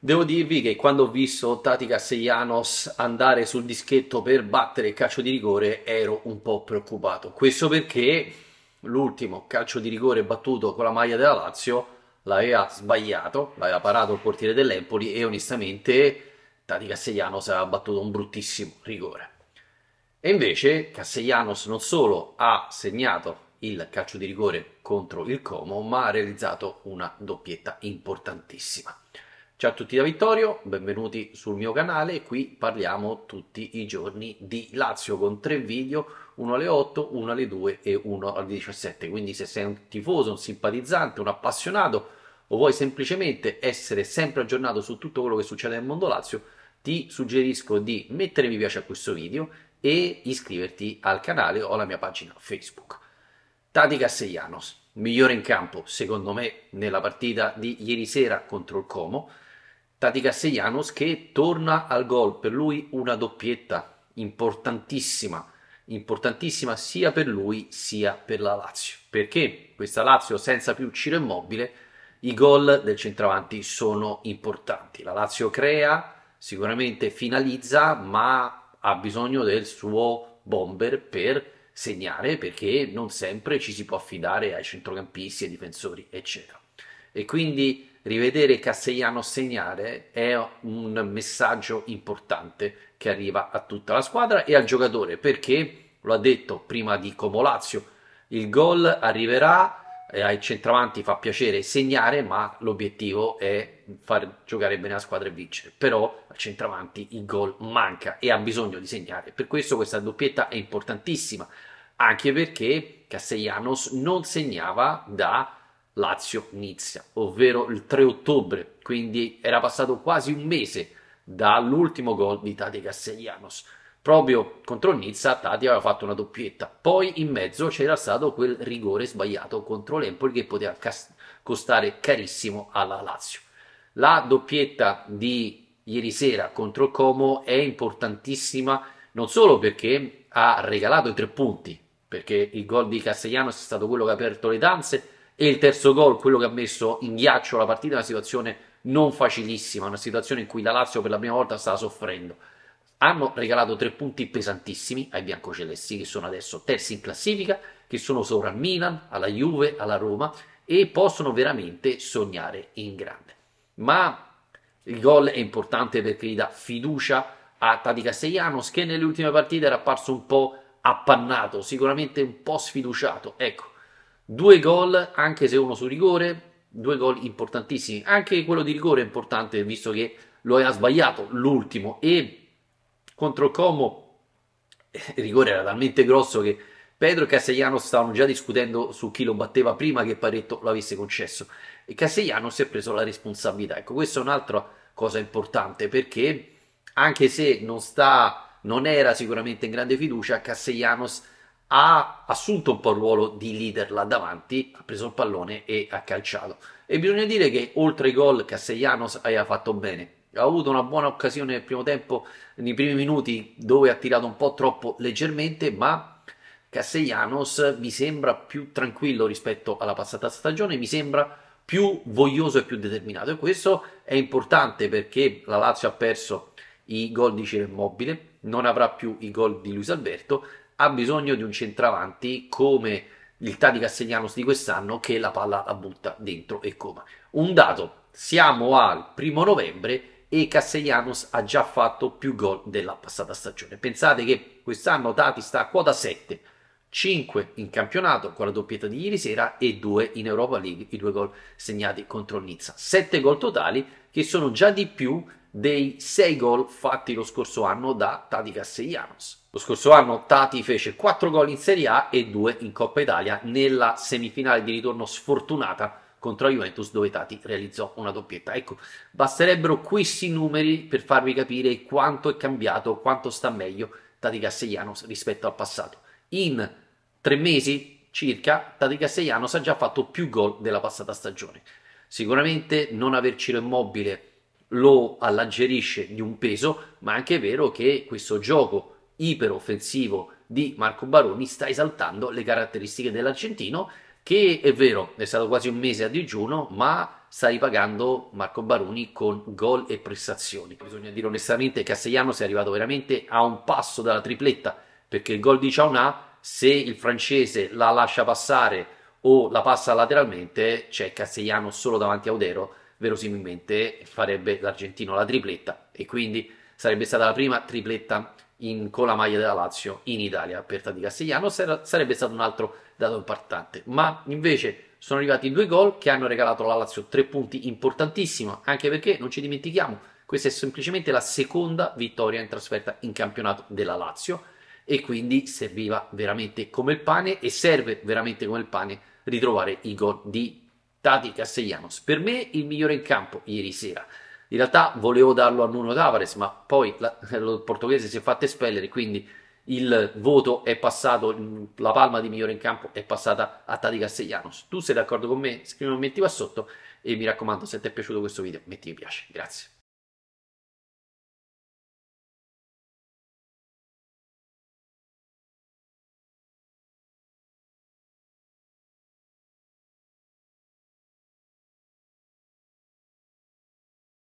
Devo dirvi che quando ho visto Tati Castellanos andare sul dischetto per battere il calcio di rigore ero un po' preoccupato. Questo perché l'ultimo calcio di rigore battuto con la maglia della Lazio l'aveva sbagliato, l'aveva parato il portiere dell'Empoli e onestamente Tati Castellanos aveva battuto un bruttissimo rigore. E invece Castellanos non solo ha segnato il calcio di rigore contro il Como, ma ha realizzato una doppietta importantissima. Ciao a tutti da Vittorio, benvenuti sul mio canale, qui parliamo tutti i giorni di Lazio con tre video, uno alle 8, uno alle 2 e uno alle 17, quindi se sei un tifoso, un simpatizzante, un appassionato o vuoi semplicemente essere sempre aggiornato su tutto quello che succede nel mondo Lazio, ti suggerisco di mettere mi piace a questo video e iscriverti al canale o alla mia pagina Facebook. Tati Castellanos, migliore in campo secondo me nella partita di ieri sera contro il Como, Tati Castellanos che torna al gol, per lui una doppietta importantissima, importantissima sia per lui sia per la Lazio, perché questa Lazio senza più Ciro Immobile i gol del centravanti sono importanti. La Lazio crea, sicuramente finalizza, ma ha bisogno del suo bomber per segnare perché non sempre ci si può affidare ai centrocampisti, ai difensori, eccetera. E quindi rivedere Castellano segnare è un messaggio importante che arriva a tutta la squadra e al giocatore perché, lo ha detto prima di Comolazio, il gol arriverà eh, ai centravanti fa piacere segnare ma l'obiettivo è far giocare bene la squadra e vincere però al centravanti il gol manca e ha bisogno di segnare per questo questa doppietta è importantissima anche perché Castellanos non segnava da lazio nizza ovvero il 3 ottobre, quindi era passato quasi un mese dall'ultimo gol di Tati Castellanos. Proprio contro Nizza Tati aveva fatto una doppietta, poi in mezzo c'era stato quel rigore sbagliato contro l'Empoli che poteva costare carissimo alla Lazio. La doppietta di ieri sera contro il Como è importantissima non solo perché ha regalato i tre punti, perché il gol di Castellanos è stato quello che ha aperto le danze, e il terzo gol, quello che ha messo in ghiaccio la partita, una situazione non facilissima, una situazione in cui la Lazio per la prima volta stava soffrendo. Hanno regalato tre punti pesantissimi ai biancocelesti, che sono adesso terzi in classifica, che sono sopra al Milan, alla Juve, alla Roma e possono veramente sognare in grande. Ma il gol è importante perché gli dà fiducia a Tati Castellanos, che nelle ultime partite era apparso un po' appannato, sicuramente un po' sfiduciato. Ecco, Due gol, anche se uno su rigore, due gol importantissimi. Anche quello di rigore è importante, visto che lo ha sbagliato l'ultimo. E contro il Como il rigore era talmente grosso che Pedro e Castellanos stavano già discutendo su chi lo batteva prima che Paretto l'avesse concesso. E Castellanos si è preso la responsabilità. Ecco, questa è un'altra cosa importante perché anche se non, sta, non era sicuramente in grande fiducia, Castellanos ha assunto un po' il ruolo di leader là davanti, ha preso il pallone e ha calciato. E bisogna dire che oltre ai gol Castellanos aveva fatto bene, ha avuto una buona occasione nel primo tempo, nei primi minuti, dove ha tirato un po' troppo leggermente, ma Castellanos mi sembra più tranquillo rispetto alla passata stagione, mi sembra più voglioso e più determinato. E questo è importante perché la Lazio ha perso i gol di Ciro Immobile, non avrà più i gol di Luis Alberto ha bisogno di un centravanti come il Tadi Castellanos di quest'anno che la palla la butta dentro e coma. Un dato, siamo al primo novembre e Castellanos ha già fatto più gol della passata stagione. Pensate che quest'anno Tati sta a quota 7, 5 in campionato con la doppietta di ieri sera e 2 in Europa League, i due gol segnati contro Nizza. 7 gol totali che sono già di più dei sei gol fatti lo scorso anno da Tati Castellanos. Lo scorso anno Tati fece 4 gol in Serie A e 2 in Coppa Italia nella semifinale di ritorno sfortunata contro la Juventus dove Tati realizzò una doppietta. Ecco, basterebbero questi numeri per farvi capire quanto è cambiato, quanto sta meglio Tati Castellanos rispetto al passato. In tre mesi circa Tati Castellanos ha già fatto più gol della passata stagione. Sicuramente non aver Ciro Immobile lo alleggerisce di un peso, ma è anche vero che questo gioco iperoffensivo di Marco Baroni sta esaltando le caratteristiche dell'argentino che è vero, è stato quasi un mese a digiuno, ma sta ripagando Marco Baroni con gol e prestazioni. Bisogna dire onestamente che Castellanos è arrivato veramente a un passo dalla tripletta, perché il gol di Ciaunà, se il francese la lascia passare o la passa lateralmente, c'è Castellanos solo davanti a Odero verosimilmente farebbe l'argentino la tripletta e quindi sarebbe stata la prima tripletta in, con la maglia della Lazio in Italia per Tati Castigliano, sarebbe stato un altro dato importante. Ma invece sono arrivati due gol che hanno regalato alla Lazio tre punti importantissimi, anche perché non ci dimentichiamo, questa è semplicemente la seconda vittoria in trasferta in campionato della Lazio e quindi serviva veramente come il pane e serve veramente come il pane ritrovare i gol di Tati Castellanos. Per me il migliore in campo ieri sera. In realtà volevo darlo a Nuno Tavares, ma poi il portoghese si è fatto espellere, quindi il voto è passato, la palma di migliore in campo è passata a Tati Castellanos. Tu sei d'accordo con me? Scrivimi un commento qua sotto e mi raccomando, se ti è piaciuto questo video, metti mi piace. Grazie.